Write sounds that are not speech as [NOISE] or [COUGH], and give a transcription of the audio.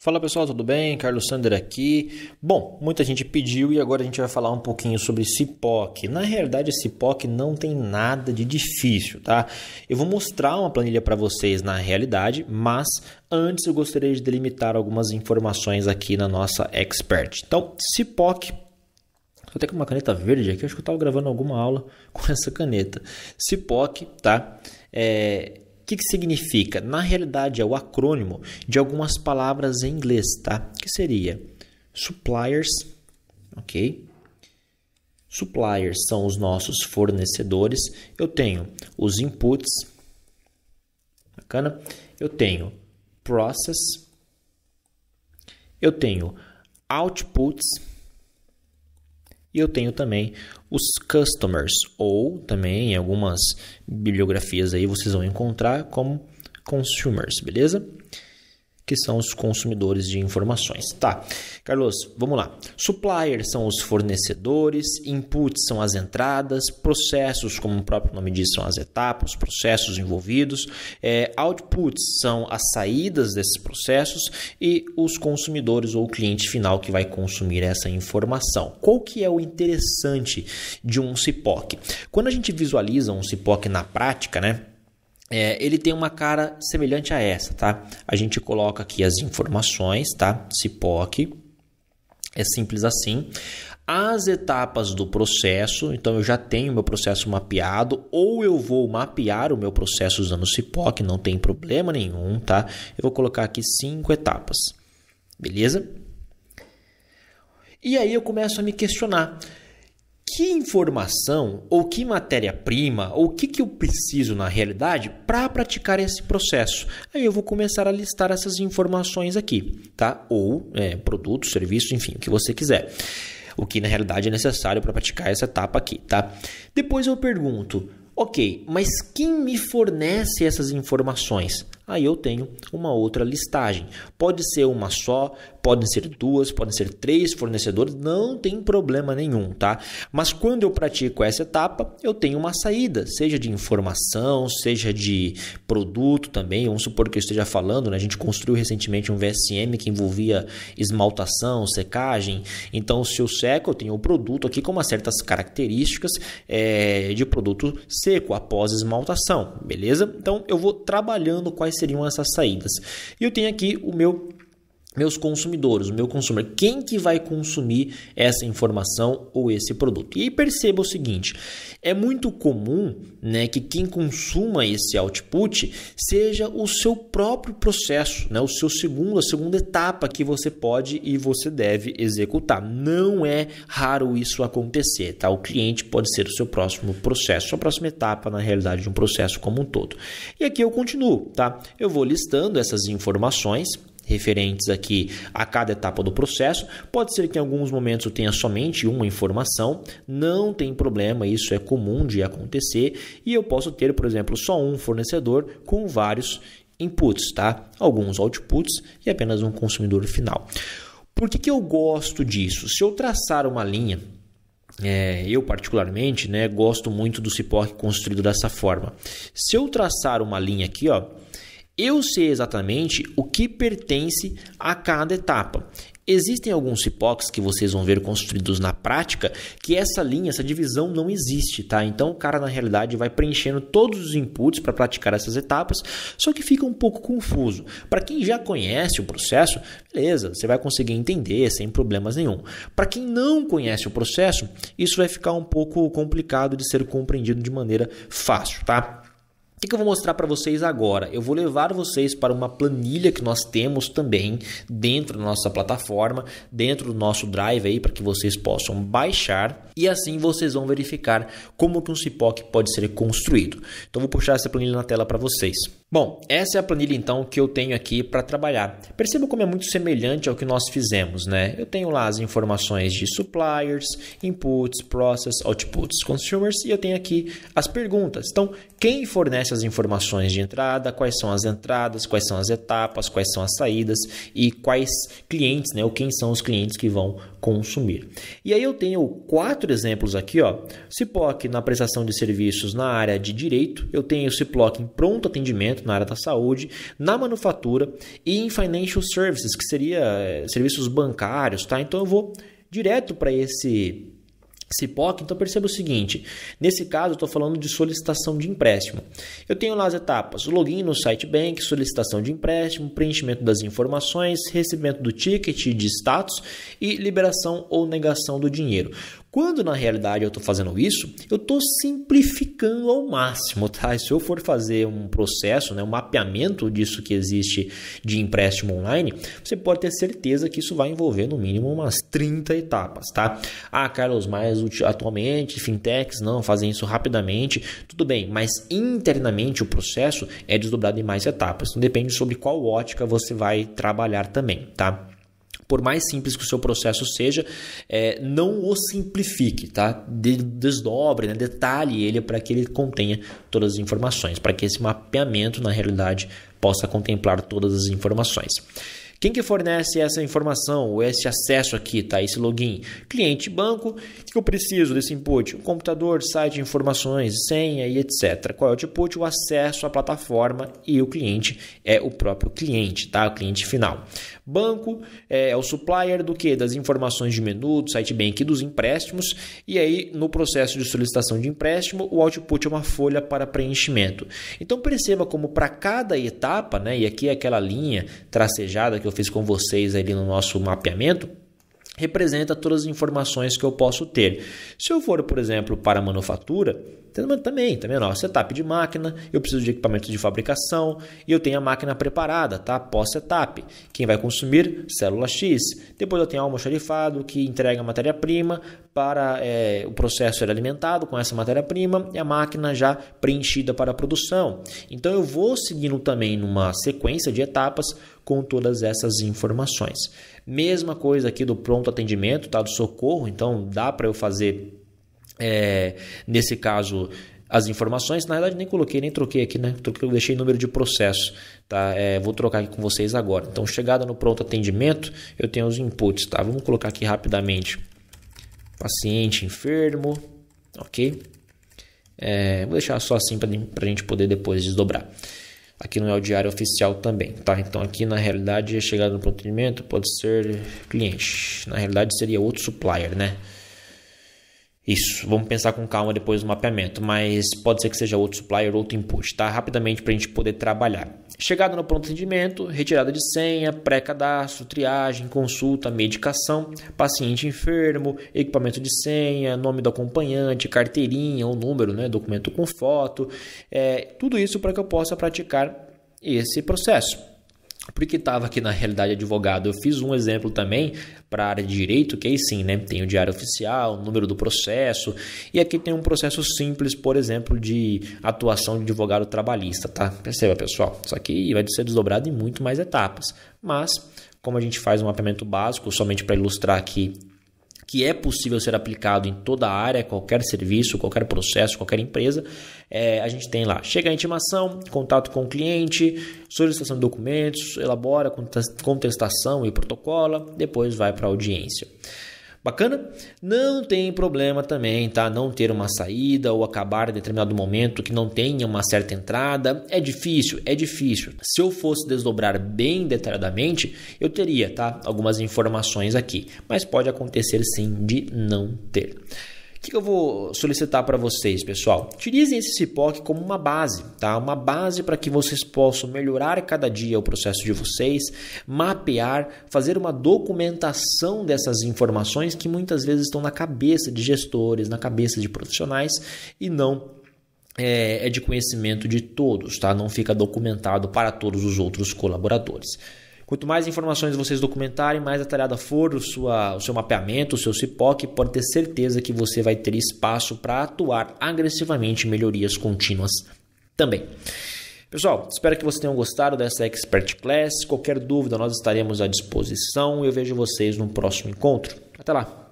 Fala pessoal, tudo bem? Carlos Sander aqui. Bom, muita gente pediu e agora a gente vai falar um pouquinho sobre CIPOC. Na realidade, CIPOC não tem nada de difícil, tá? Eu vou mostrar uma planilha para vocês na realidade, mas antes eu gostaria de delimitar algumas informações aqui na nossa expert. Então, CIPOC Estou até com uma caneta verde aqui, acho que eu estava gravando alguma aula [LAUGHS] com essa caneta. CIPOC, tá? É, que, que significa? Na realidade, é o acrônimo de algumas palavras em inglês, tá? Que seria suppliers, ok? Suppliers são os nossos fornecedores. Eu tenho os inputs, bacana? Eu tenho process, eu tenho outputs, e eu tenho também os customers, ou também em algumas bibliografias aí vocês vão encontrar como consumers, beleza? que são os consumidores de informações. Tá, Carlos, vamos lá. Suppliers são os fornecedores, inputs são as entradas, processos, como o próprio nome diz, são as etapas, os processos envolvidos, é, outputs são as saídas desses processos e os consumidores ou o cliente final que vai consumir essa informação. Qual que é o interessante de um CIPOC? Quando a gente visualiza um CIPOC na prática, né? É, ele tem uma cara semelhante a essa, tá? A gente coloca aqui as informações, tá? CIPOC. É simples assim. As etapas do processo, então eu já tenho meu processo mapeado, ou eu vou mapear o meu processo usando o CIPOC, não tem problema nenhum, tá? Eu vou colocar aqui cinco etapas, beleza? E aí eu começo a me questionar que informação ou que matéria-prima ou o que, que eu preciso na realidade para praticar esse processo. Aí eu vou começar a listar essas informações aqui, tá? Ou é, produtos, serviços, enfim, o que você quiser. O que na realidade é necessário para praticar essa etapa aqui, tá? Depois eu pergunto, ok, mas quem me fornece essas informações? aí eu tenho uma outra listagem. Pode ser uma só, podem ser duas, podem ser três fornecedores, não tem problema nenhum, tá? Mas quando eu pratico essa etapa, eu tenho uma saída, seja de informação, seja de produto também. Vamos supor que eu esteja falando, né? A gente construiu recentemente um VSM que envolvia esmaltação, secagem. Então, se eu seco, eu tenho o um produto aqui com uma certas características é, de produto seco após esmaltação, beleza? Então, eu vou trabalhando quais seriam essas saídas. E eu tenho aqui o meu meus consumidores, o meu consumidor, quem que vai consumir essa informação ou esse produto. E perceba o seguinte, é muito comum, né, que quem consuma esse output seja o seu próprio processo, né, o seu segundo, a segunda etapa que você pode e você deve executar. Não é raro isso acontecer, tá? O cliente pode ser o seu próximo processo, sua próxima etapa na realidade de um processo como um todo. E aqui eu continuo, tá? Eu vou listando essas informações referentes aqui a cada etapa do processo. Pode ser que em alguns momentos eu tenha somente uma informação, não tem problema, isso é comum de acontecer, e eu posso ter, por exemplo, só um fornecedor com vários inputs, tá? Alguns outputs e apenas um consumidor final. Por que, que eu gosto disso? Se eu traçar uma linha, é, eu particularmente né, gosto muito do cipó construído dessa forma. Se eu traçar uma linha aqui, ó, eu sei exatamente o que pertence a cada etapa. Existem alguns CIPOCs que vocês vão ver construídos na prática que essa linha, essa divisão não existe, tá? Então o cara na realidade vai preenchendo todos os inputs para praticar essas etapas, só que fica um pouco confuso. Para quem já conhece o processo, beleza, você vai conseguir entender sem problemas nenhum. Para quem não conhece o processo, isso vai ficar um pouco complicado de ser compreendido de maneira fácil, tá? O que, que, eu vou mostrar para vocês agora? Eu vou levar vocês para uma planilha que nós temos também dentro da nossa plataforma, dentro do nosso Drive aí, para que vocês possam baixar e assim vocês vão verificar como que um CIPOC pode ser construído. Então, vou puxar essa planilha na tela para vocês. Bom, essa é a planilha então que eu tenho aqui para trabalhar. Perceba como é muito semelhante ao que nós fizemos, né? Eu tenho lá as informações de suppliers, inputs, process, outputs, consumers e eu tenho aqui as perguntas. Então, quem fornece as informações de entrada, quais são as entradas, quais são as etapas, quais são as saídas e quais clientes, né? Ou quem são os clientes que vão consumir. E aí eu tenho quatro exemplos aqui, ó. Ciploc na prestação de serviços na área de direito, eu tenho Ciploc em pronto atendimento na área da saúde, na manufatura e em financial services, que seria eh, serviços bancários, tá? Então eu vou direto para esse CIPOC, então perceba o seguinte: nesse caso, estou falando de solicitação de empréstimo. Eu tenho lá as etapas: login no site bank, solicitação de empréstimo, preenchimento das informações, recebimento do ticket de status e liberação ou negação do dinheiro. Quando na realidade eu estou fazendo isso, eu estou simplificando ao máximo, tá? se eu for fazer um processo, né, um mapeamento disso que existe de empréstimo online, você pode ter certeza que isso vai envolver no mínimo umas 30 etapas, tá? Ah, Carlos, mas atualmente, fintechs não fazem isso rapidamente, tudo bem, mas internamente o processo é desdobrado em mais etapas. Então depende sobre qual ótica você vai trabalhar também, tá? por mais simples que o seu processo seja, é, não o simplifique, tá? Desdobre, né? detalhe ele para que ele contenha todas as informações, para que esse mapeamento, na realidade, possa contemplar todas as informações. Quem que fornece essa informação ou esse acesso aqui, tá? Esse login? Cliente, banco. O que eu preciso desse input? Um computador, site, informações, senha e etc. Qual é o output? O acesso à plataforma e o cliente é o próprio cliente, tá? O cliente final. Banco é, é o supplier do que? Das informações de menu, do site bank e dos empréstimos. E aí, no processo de solicitação de empréstimo, o output é uma folha para preenchimento. Então perceba como para cada etapa, né? E aqui é aquela linha tracejada que que eu fiz com vocês ali no nosso mapeamento, representa todas as informações que eu posso ter. Se eu for, por exemplo, para a manufatura, então, também, também, tá ó, setup de máquina, eu preciso de equipamento de fabricação e eu tenho a máquina preparada, tá? Pós-setup. Quem vai consumir? Célula X. Depois eu tenho almoxarifado que entrega a matéria-prima para é, o processo ser é alimentado com essa matéria-prima e a máquina já preenchida para a produção. Então eu vou seguindo também numa sequência de etapas com todas essas informações. Mesma coisa aqui do pronto atendimento, tá? Do socorro, então dá para eu fazer é, nesse caso, as informações. Na verdade, nem coloquei, nem troquei aqui, né? Troquei, deixei número de processo, tá? É, vou trocar aqui com vocês agora. Então, chegada no pronto atendimento, eu tenho os inputs, tá? Vamos colocar aqui rapidamente. Paciente enfermo, ok? É, vou deixar só assim para a gente poder depois desdobrar. Aqui não é o diário oficial também, tá? Então aqui na realidade chegada no pronto atendimento pode ser cliente. Na realidade seria outro supplier, né? Isso, vamos pensar com calma depois do mapeamento, mas pode ser que seja outro supplier, outro input, tá? Rapidamente para a gente poder trabalhar. Chegada no pronto atendimento, retirada de senha, pré-cadastro, triagem, consulta, medicação, paciente enfermo, equipamento de senha, nome do acompanhante, carteirinha, o número, né, documento com foto, é, tudo isso para que eu possa praticar esse processo porque estava aqui na realidade advogado. Eu fiz um exemplo também para a área de direito, que aí sim, né? Tem o diário oficial, o número do processo, e aqui tem um processo simples, por exemplo, de atuação de advogado trabalhista, tá? Perceba, pessoal, isso aqui vai ser desdobrado em muito mais etapas, mas como a gente faz um mapeamento básico, somente para ilustrar aqui que é possível ser aplicado em toda a área, qualquer serviço, qualquer processo, qualquer empresa. É, a gente tem lá, chega a intimação, contato com o cliente, solicitação de documentos, elabora contestação e protocola, depois vai para a audiência. Bacana? Não tem problema também, tá? Não ter uma saída ou acabar em determinado momento que não tenha uma certa entrada. É difícil, é difícil. Se eu fosse desdobrar bem detalhadamente, eu teria, tá? Algumas informações aqui, mas pode acontecer sim de não ter. O que eu vou solicitar para vocês, pessoal? Utilizem esse CIPOC como uma base, tá? Uma base para que vocês possam melhorar cada dia o processo de vocês, mapear, fazer uma documentação dessas informações que muitas vezes estão na cabeça de gestores, na cabeça de profissionais e não é, é de conhecimento de todos, tá? Não fica documentado para todos os outros colaboradores. Quanto mais informações vocês documentarem, mais detalhada for o, sua, o seu mapeamento, o seu CIPOC, pode ter certeza que você vai ter espaço para atuar agressivamente em melhorias contínuas também. Pessoal, espero que vocês tenham gostado dessa Expert Class. Qualquer dúvida, nós estaremos à disposição. Eu vejo vocês no próximo encontro. Até lá!